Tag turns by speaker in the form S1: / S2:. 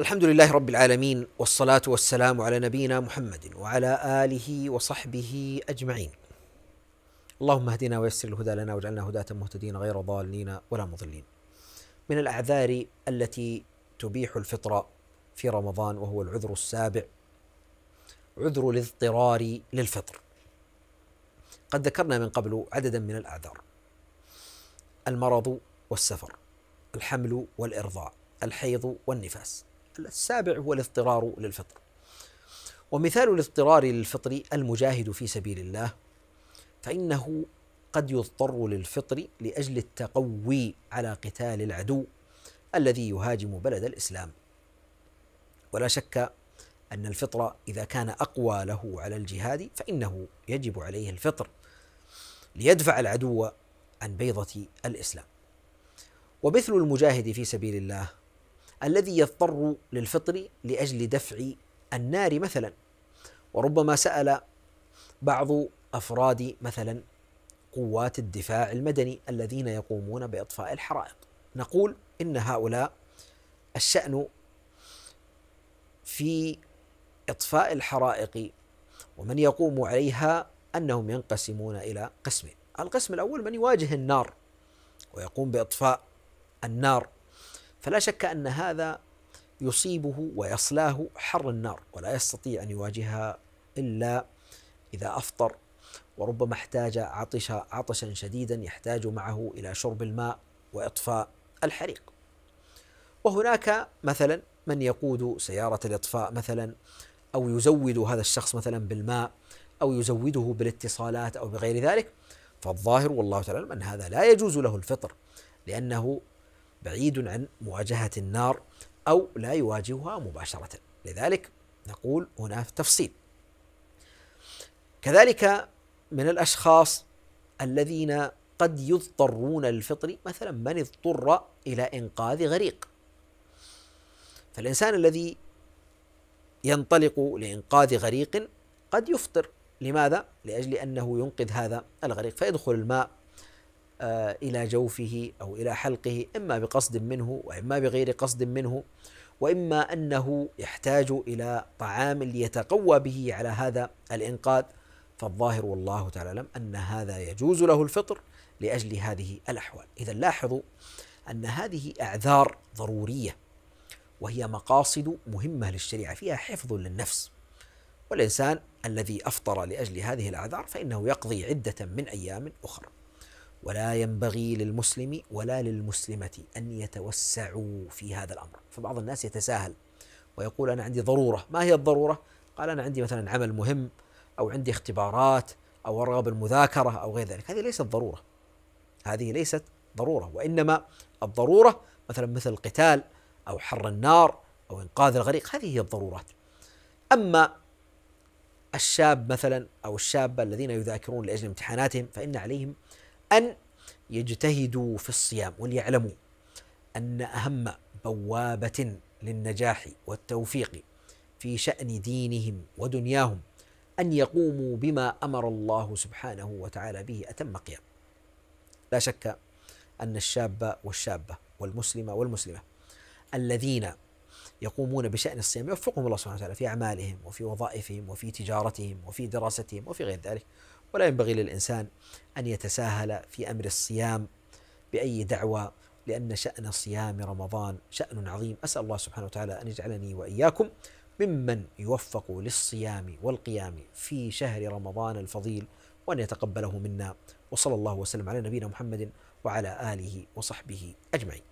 S1: الحمد لله رب العالمين والصلاة والسلام على نبينا محمد وعلى آله وصحبه أجمعين. اللهم اهدنا ويسر الهدى لنا واجعلنا هداة مهتدين غير ضالين ولا مضلين. من الأعذار التي تبيح الفطر في رمضان وهو العذر السابع عذر الاضطرار للفطر. قد ذكرنا من قبل عددا من الأعذار. المرض والسفر، الحمل والإرضاع، الحيض والنفاس. السابع هو الاضطرار للفطر ومثال الاضطرار للفطر المجاهد في سبيل الله فإنه قد يضطر للفطر لأجل التقوي على قتال العدو الذي يهاجم بلد الإسلام ولا شك أن الفطر إذا كان أقوى له على الجهاد فإنه يجب عليه الفطر ليدفع العدو عن بيضة الإسلام ومثل المجاهد في سبيل الله الذي يضطر للفطر لاجل دفع النار مثلا وربما سال بعض افراد مثلا قوات الدفاع المدني الذين يقومون باطفاء الحرائق نقول ان هؤلاء الشان في اطفاء الحرائق ومن يقوم عليها انهم ينقسمون الى قسمين القسم الاول من يواجه النار ويقوم باطفاء النار فلا شك أن هذا يصيبه ويصلاه حر النار ولا يستطيع أن يواجهها إلا إذا أفطر وربما احتاج عطش عطشا شديدا يحتاج معه إلى شرب الماء وإطفاء الحريق وهناك مثلا من يقود سيارة الإطفاء مثلا أو يزود هذا الشخص مثلا بالماء أو يزوده بالاتصالات أو بغير ذلك فالظاهر والله تعالى أن هذا لا يجوز له الفطر لأنه بعيد عن مواجهة النار أو لا يواجهها مباشرة لذلك نقول هنا تفصيل كذلك من الأشخاص الذين قد يضطرون للفطر مثلا من اضطر إلى إنقاذ غريق فالإنسان الذي ينطلق لإنقاذ غريق قد يفطر لماذا؟ لأجل أنه ينقذ هذا الغريق فيدخل الماء آه، إلى جوفه أو إلى حلقه إما بقصد منه وإما بغير قصد منه وإما أنه يحتاج إلى طعام ليتقوى به على هذا الإنقاذ فالظاهر والله تعالى أعلم أن هذا يجوز له الفطر لأجل هذه الأحوال إذا لاحظوا أن هذه أعذار ضرورية وهي مقاصد مهمة للشريعة فيها حفظ للنفس والإنسان الذي أفطر لأجل هذه الأعذار فإنه يقضي عدة من أيام أخرى ولا ينبغي للمسلم ولا للمسلمة أن يتوسعوا في هذا الأمر فبعض الناس يتساهل ويقول أنا عندي ضرورة ما هي الضرورة؟ قال أنا عندي مثلا عمل مهم أو عندي اختبارات أو أرغب المذاكرة أو غير ذلك هذه ليست ضرورة هذه ليست ضرورة وإنما الضرورة مثلا مثل القتال أو حر النار أو إنقاذ الغريق هذه هي الضرورات أما الشاب مثلا أو الشابة الذين يذاكرون لأجل امتحاناتهم فإن عليهم أن يجتهدوا في الصيام وليعلموا أن أهم بوابة للنجاح والتوفيق في شأن دينهم ودنياهم أن يقوموا بما أمر الله سبحانه وتعالى به أتم قيام. لا شك أن الشاب والشابة والمسلمة والمسلمة الذين يقومون بشأن الصيام يوفقهم الله سبحانه وتعالى في أعمالهم وفي وظائفهم وفي تجارتهم وفي دراستهم وفي غير ذلك ولا ينبغي للإنسان أن يتساهل في أمر الصيام بأي دعوة لأن شأن صيام رمضان شأن عظيم أسأل الله سبحانه وتعالى أن يجعلني وإياكم ممن يوفق للصيام والقيام في شهر رمضان الفضيل وأن يتقبله منا وصلى الله وسلم على نبينا محمد وعلى آله وصحبه أجمعين